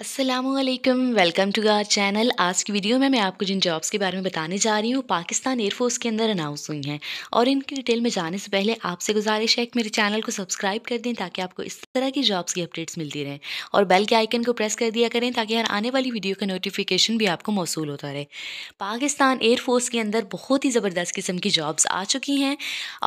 Aslam welcome to our channel आज की video में मैं आपको जिन जॉब्स के बारे में बताने जा रही हूँ पाकिस्तान एयरफोर्स के अंदर अनाउंस हुई हैं और इनकी डिटेल में जाने से पहले आपसे गुजारिश है कि मेरे चैनल को सब्सक्राइब कर दें ताकि आपको इस तरह की जॉब्स की अपडेट्स मिलती रहें और बेल के आइकन को प्रेस कर दिया करें ताकि हर आने वाली वीडियो का नोटिफिकेशन भी आपको मौसू होता रहे पाकिस्तान एयरफोर्स के अंदर बहुत ही ज़बरदस्त किस्म की जॉब्स आ चुकी हैं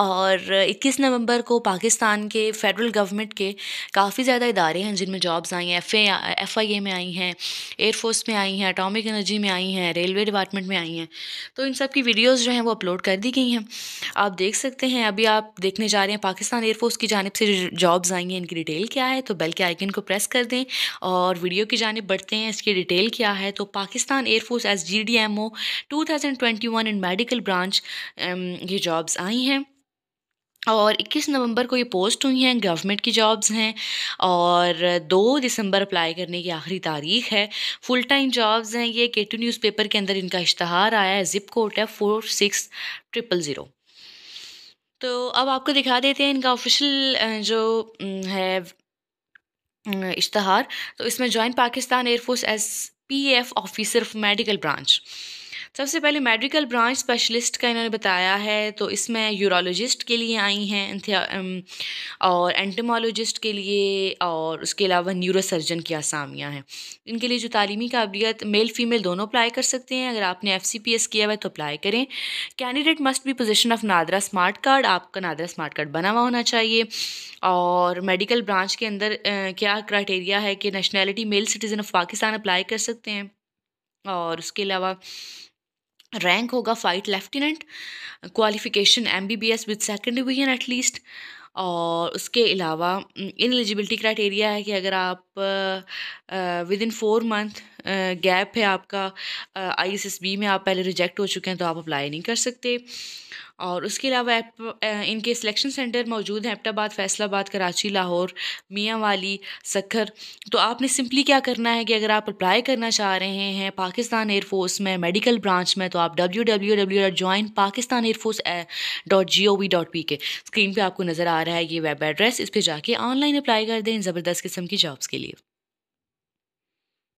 और इक्कीस नवंबर को पाकिस्तान के फेडरल गवर्नमेंट के काफ़ी ज़्यादा इदारे हैं जिनमें जॉब्स आई हैं एफ एफ आई में आई हैं एयरफोर्स में आई हैं अटोमिक एनर्जी में आई हैं रेलवे डिपार्टमेंट में आई हैं तो इन सब की वीडियोज़ जो हैं वो अपलोड कर दी गई हैं आप देख सकते हैं अभी आप देखने जा रहे हैं पाकिस्तान एयरफोर्स की जानब से जॉब्स आई हैं इनकी डिटेल क्या है तो बेल के आइकन को प्रेस कर दें और वीडियो की जानब बढ़ते हैं इसकी डिटेल क्या है तो Pakistan air force S G D M O two thousand twenty one in medical branch ये जॉब्स आई हैं और 21 नवंबर को ये पोस्ट हुई हैं गवर्नमेंट की जॉब्स हैं और 2 दिसंबर अप्लाई करने की आखिरी तारीख है फुल टाइम जॉब्स हैं ये के टू न्यूज़पेपर के अंदर इनका इश्तहार आया है ज़िप कोड है फोर सिक्स ट्रिपल ज़ीरो तो अब आपको दिखा देते हैं इनका ऑफिशियल जो है इश्तहार तो इसमें joint Pakistan air force S P F officer medical branch सबसे पहले मेडिकल ब्रांच स्पेशलिस्ट का इन्होंने बताया है तो इसमें यूरोलॉजिस्ट के लिए आई हैं और एंटमोलॉजिस्ट के लिए और उसके अलावा न्यूरोसर्जन की आसामियाँ हैं इनके लिए जो तालीमी काबिलियत मेल फीमेल दोनों अप्लाई कर सकते हैं अगर आपने एफ सी पी एस किया हुआ है तो अप्लाई करें candidate must be position of NADRA smart card आपका नादरा स्मार्ट कार्ड बना हुआ होना चाहिए और मेडिकल ब्रांच के अंदर क्या क्राइटेरिया है कि nationality male citizen of Pakistan apply कर सकते हैं और उसके अलावा रैंक होगा flight lieutenant qualification M B B S with second division at least और उसके अलावा इन एलिजिबिलिटी क्राइटेरिया है कि अगर आप within four month gap है आपका आई एस एस बी में आप पहले रिजेक्ट हो चुके हैं तो आप अप्लाई नहीं कर सकते और उसके अलावा इनके सिलेक्शन सेंटर मौजूद हैं एपटाबाद फैसलाबाद कराची लाहौर मियाँ वाली सखर तो आपने सिंपली क्या करना है कि अगर आप अप्लाई करना चाह रहे हैं पाकिस्तान एयरफोर्स में मेडिकल ब्रांच में तो आप W W W dot join Pakistan air force dot G O V dot P K screen पर आपको नज़र आ रहा है ये वेब एड्रेस इस पर जाके ऑनलाइन अप्लाई कर दें ज़बरदस्त किस्म की जॉब्स के लिए